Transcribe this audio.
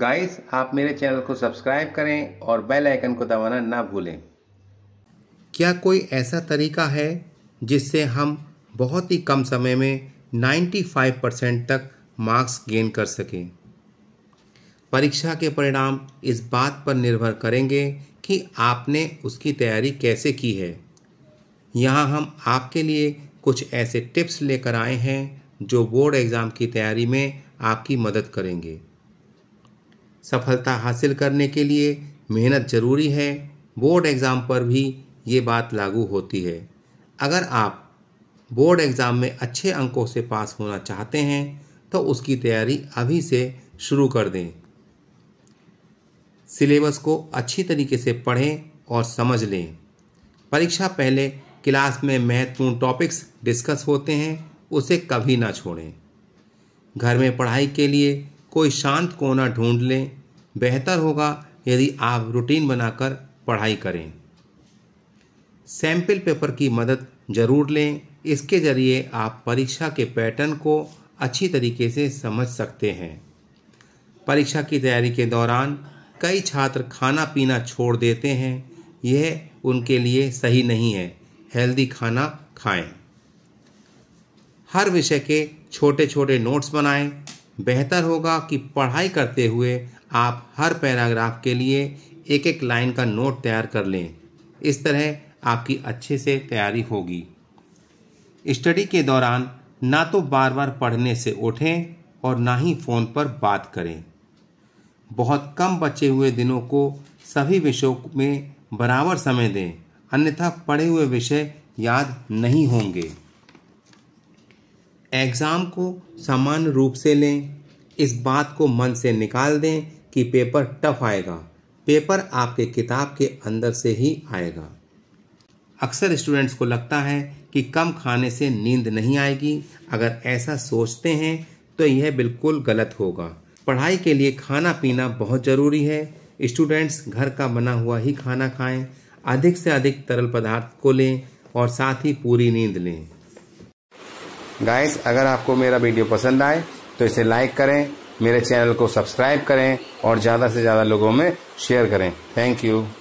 Guys आप मेरे channel को सब्सक्राइब करें और बेल आइकन को दबाना ना भूलें क्या कोई ऐसा तरीका है जिससे हम बहुत ही कम समय में 95 परसेंट तक मार्क्स गेन कर सकें परीक्षा के परिणाम इस बात पर निर्भर करेंगे कि आपने उसकी तैयारी कैसे की है यहाँ हम आपके लिए कुछ ऐसे टिप्स लेकर आए हैं जो बोर्ड एग्ज़ाम की तैयारी में आपकी मदद करेंगे सफलता हासिल करने के लिए मेहनत ज़रूरी है बोर्ड एग्ज़ाम पर भी ये बात लागू होती है अगर आप बोर्ड एग्ज़ाम में अच्छे अंकों से पास होना चाहते हैं तो उसकी तैयारी अभी से शुरू कर दें सिलेबस को अच्छी तरीके से पढ़ें और समझ लें परीक्षा पहले क्लास में महत्वपूर्ण टॉपिक्स डिस्कस होते हैं उसे कभी ना छोड़ें घर में पढ़ाई के लिए कोई शांत कोना ढूंढ लें बेहतर होगा यदि आप रूटीन बनाकर पढ़ाई करें सैम्पल पेपर की मदद ज़रूर लें इसके ज़रिए आप परीक्षा के पैटर्न को अच्छी तरीके से समझ सकते हैं परीक्षा की तैयारी के दौरान कई छात्र खाना पीना छोड़ देते हैं यह उनके लिए सही नहीं है हेल्दी खाना खाएं। हर विषय के छोटे छोटे नोट्स बनाएं। बेहतर होगा कि पढ़ाई करते हुए आप हर पैराग्राफ के लिए एक एक लाइन का नोट तैयार कर लें इस तरह आपकी अच्छे से तैयारी होगी स्टडी के दौरान ना तो बार बार पढ़ने से उठें और ना ही फ़ोन पर बात करें बहुत कम बचे हुए दिनों को सभी विषयों में बराबर समय दें अन्यथा पढ़े हुए विषय याद नहीं होंगे एग्ज़ाम को सामान्य रूप से लें इस बात को मन से निकाल दें कि पेपर टफ आएगा पेपर आपके किताब के अंदर से ही आएगा अक्सर स्टूडेंट्स को लगता है कि कम खाने से नींद नहीं आएगी अगर ऐसा सोचते हैं तो यह बिल्कुल गलत होगा पढ़ाई के लिए खाना पीना बहुत ज़रूरी है स्टूडेंट्स घर का बना हुआ ही खाना खाएं अधिक से अधिक तरल पदार्थ को लें और साथ ही पूरी नींद लें गाइस अगर आपको मेरा वीडियो पसंद आए तो इसे लाइक करें मेरे चैनल को सब्सक्राइब करें और ज़्यादा से ज़्यादा लोगों में शेयर करें थैंक यू